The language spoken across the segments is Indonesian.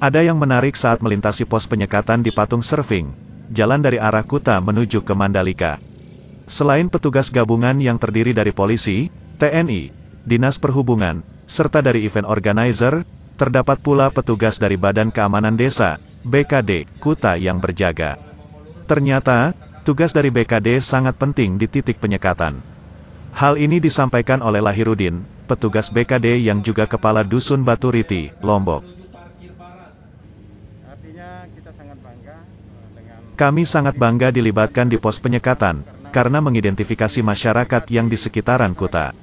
Ada yang menarik saat melintasi pos penyekatan di patung surfing, jalan dari arah Kuta menuju ke Mandalika. Selain petugas gabungan yang terdiri dari polisi, TNI, Dinas Perhubungan, serta dari event organizer, terdapat pula petugas dari Badan Keamanan Desa, BKD, Kuta yang berjaga. Ternyata, tugas dari BKD sangat penting di titik penyekatan. Hal ini disampaikan oleh Lahirudin, petugas BKD yang juga Kepala Dusun Batu Riti, Lombok. Kami sangat bangga dilibatkan di pos penyekatan, karena mengidentifikasi masyarakat yang di sekitaran kota.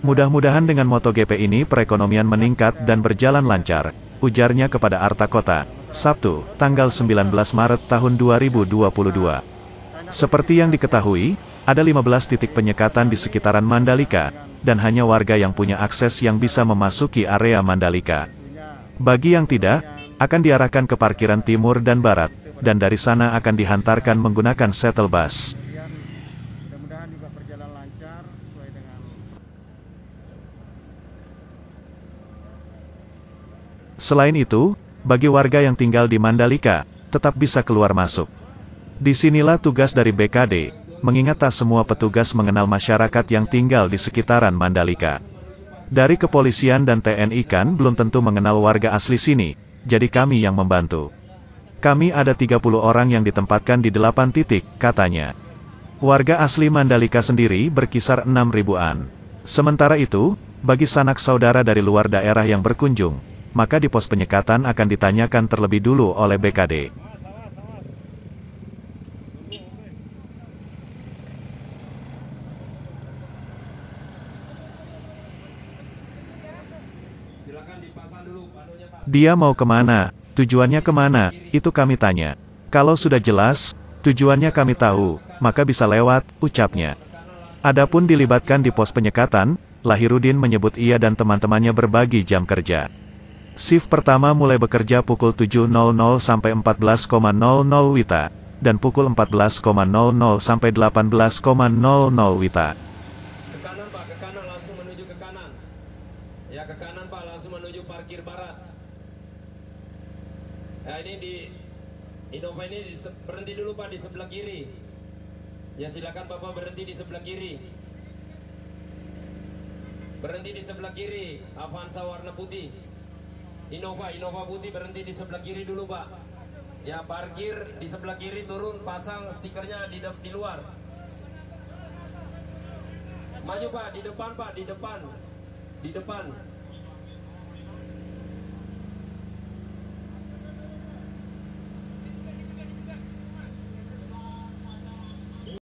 Mudah-mudahan dengan MotoGP ini perekonomian meningkat dan berjalan lancar, ujarnya kepada Arta Kota, Sabtu, tanggal 19 Maret tahun 2022. Seperti yang diketahui, ada 15 titik penyekatan di sekitaran Mandalika, dan hanya warga yang punya akses yang bisa memasuki area Mandalika. Bagi yang tidak, akan diarahkan ke parkiran timur dan barat, dan dari sana akan dihantarkan menggunakan shuttle bus. Selain itu, bagi warga yang tinggal di Mandalika, tetap bisa keluar masuk. Disinilah tugas dari BKD, mengingat tak semua petugas mengenal masyarakat yang tinggal di sekitaran Mandalika. Dari kepolisian dan TNI kan belum tentu mengenal warga asli sini, jadi kami yang membantu. Kami ada 30 orang yang ditempatkan di 8 titik, katanya. Warga asli Mandalika sendiri berkisar 6 ribuan. Sementara itu, bagi sanak saudara dari luar daerah yang berkunjung, maka di pos penyekatan akan ditanyakan terlebih dulu oleh BKD. Dia mau kemana? Tujuannya kemana? Itu kami tanya. Kalau sudah jelas, tujuannya kami tahu, maka bisa lewat, ucapnya. Adapun dilibatkan di pos penyekatan, Lahirudin menyebut ia dan teman-temannya berbagi jam kerja. Shift pertama mulai bekerja pukul 7.00 sampai 14.00 WITA, dan pukul 14.00 sampai 18.00 WITA. Ke kanan Pak, ke kanan langsung menuju ke kanan. Ya ke kanan Pak, langsung menuju parkir barat. Nah, ini di Innova ini di, berhenti dulu Pak di sebelah kiri. Ya silakan Bapak berhenti di sebelah kiri. Berhenti di sebelah kiri, Avanza warna putih. Innova, Innova putih berhenti di sebelah kiri dulu Pak. Ya parkir di sebelah kiri turun, pasang stikernya di di luar. Maju Pak, di depan Pak, di depan. Di depan.